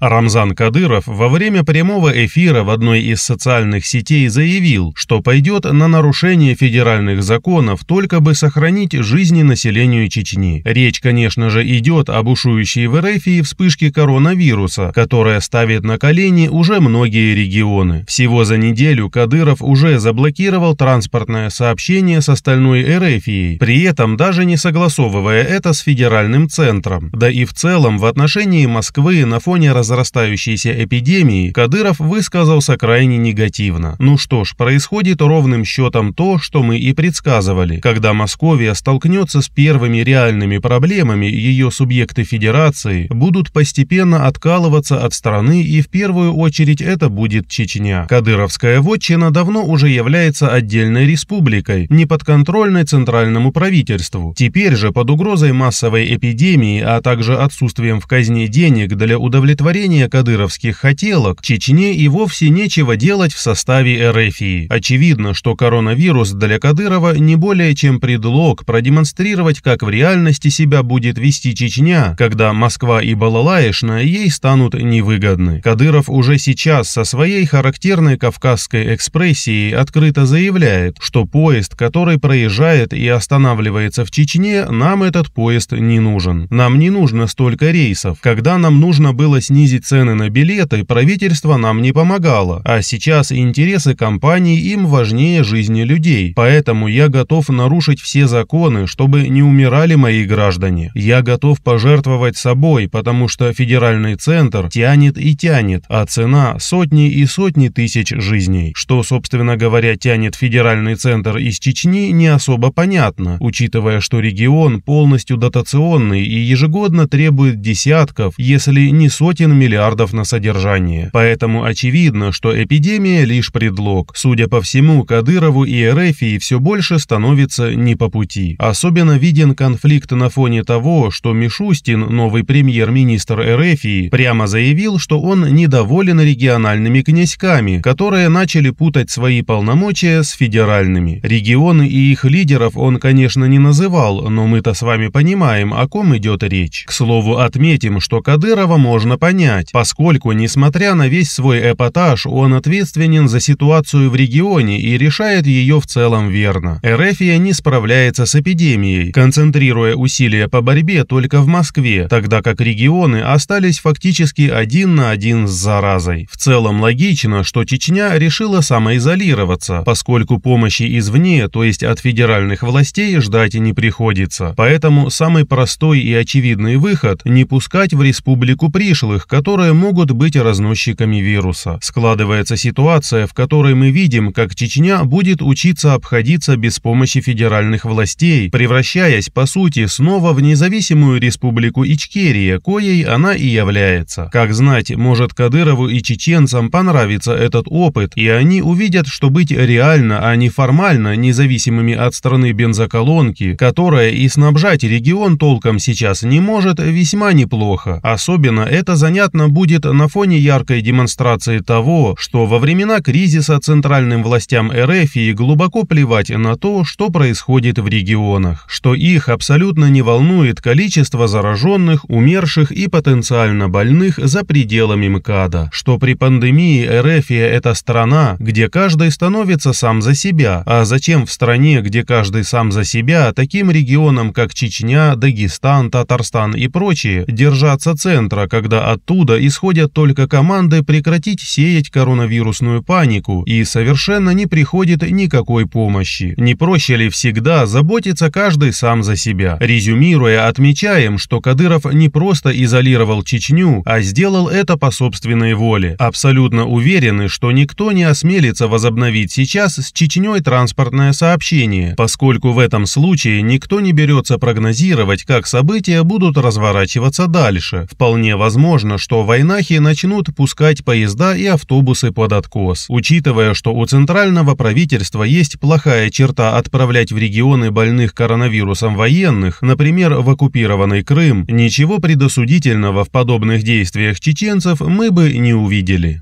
Рамзан Кадыров во время прямого эфира в одной из социальных сетей заявил, что пойдет на нарушение федеральных законов только бы сохранить жизни населению Чечни. Речь, конечно же, идет об ушующей в РФ вспышке коронавируса, которая ставит на колени уже многие регионы. Всего за неделю Кадыров уже заблокировал транспортное сообщение с остальной РФ, при этом даже не согласовывая это с федеральным центром. Да и в целом в отношении Москвы на фоне раз разрастающейся эпидемии, Кадыров высказался крайне негативно. Ну что ж, происходит ровным счетом то, что мы и предсказывали. Когда Московия столкнется с первыми реальными проблемами, ее субъекты федерации будут постепенно откалываться от страны и в первую очередь это будет Чечня. Кадыровская вотчина давно уже является отдельной республикой, не подконтрольной центральному правительству. Теперь же под угрозой массовой эпидемии, а также отсутствием в казне денег для удовлетворения расширения кадыровских хотелок Чечне и вовсе нечего делать в составе РФИ. Очевидно, что коронавирус для Кадырова не более чем предлог продемонстрировать, как в реальности себя будет вести Чечня, когда Москва и Балалаешна ей станут невыгодны. Кадыров уже сейчас со своей характерной кавказской экспрессией открыто заявляет, что поезд, который проезжает и останавливается в Чечне, нам этот поезд не нужен. Нам не нужно столько рейсов. Когда нам нужно было снизить снизить цены на билеты правительство нам не помогало, а сейчас интересы компаний им важнее жизни людей, поэтому я готов нарушить все законы, чтобы не умирали мои граждане. Я готов пожертвовать собой, потому что федеральный центр тянет и тянет, а цена сотни и сотни тысяч жизней. Что, собственно говоря, тянет федеральный центр из Чечни, не особо понятно, учитывая, что регион полностью дотационный и ежегодно требует десятков, если не сотен миллиардов на содержание. Поэтому очевидно, что эпидемия лишь предлог. Судя по всему, Кадырову и Эрефии все больше становится не по пути. Особенно виден конфликт на фоне того, что Мишустин, новый премьер-министр Эрефии, прямо заявил, что он недоволен региональными князьками, которые начали путать свои полномочия с федеральными. Регионы и их лидеров он, конечно, не называл, но мы-то с вами понимаем, о ком идет речь. К слову, отметим, что Кадырова можно понять, понять, поскольку, несмотря на весь свой эпатаж, он ответственен за ситуацию в регионе и решает ее в целом верно. Эрефия не справляется с эпидемией, концентрируя усилия по борьбе только в Москве, тогда как регионы остались фактически один на один с заразой. В целом логично, что Чечня решила самоизолироваться, поскольку помощи извне, то есть от федеральных властей, ждать не приходится. Поэтому самый простой и очевидный выход – не пускать в республику пришлых, которые могут быть разносчиками вируса. Складывается ситуация, в которой мы видим, как Чечня будет учиться обходиться без помощи федеральных властей, превращаясь, по сути, снова в независимую республику Ичкерия, коей она и является. Как знать, может Кадырову и чеченцам понравится этот опыт, и они увидят, что быть реально, а не формально независимыми от страны бензоколонки, которая и снабжать регион толком сейчас не может, весьма неплохо. Особенно это занято приятно будет на фоне яркой демонстрации того, что во времена кризиса центральным властям РФ глубоко плевать на то, что происходит в регионах, что их абсолютно не волнует количество зараженных, умерших и потенциально больных за пределами МКАДа, что при пандемии РФ это страна, где каждый становится сам за себя, а зачем в стране, где каждый сам за себя, таким регионам, как Чечня, Дагестан, Татарстан и прочие, держаться центра, когда от Оттуда исходят только команды прекратить сеять коронавирусную панику и совершенно не приходит никакой помощи. Не проще ли всегда заботиться каждый сам за себя? Резюмируя, отмечаем, что Кадыров не просто изолировал Чечню, а сделал это по собственной воле. Абсолютно уверены, что никто не осмелится возобновить сейчас с Чечней транспортное сообщение, поскольку в этом случае никто не берется прогнозировать, как события будут разворачиваться дальше. Вполне возможно, что в войнахи начнут пускать поезда и автобусы под откос, учитывая, что у центрального правительства есть плохая черта отправлять в регионы больных коронавирусом военных, например, в оккупированный Крым, ничего предосудительного в подобных действиях чеченцев мы бы не увидели.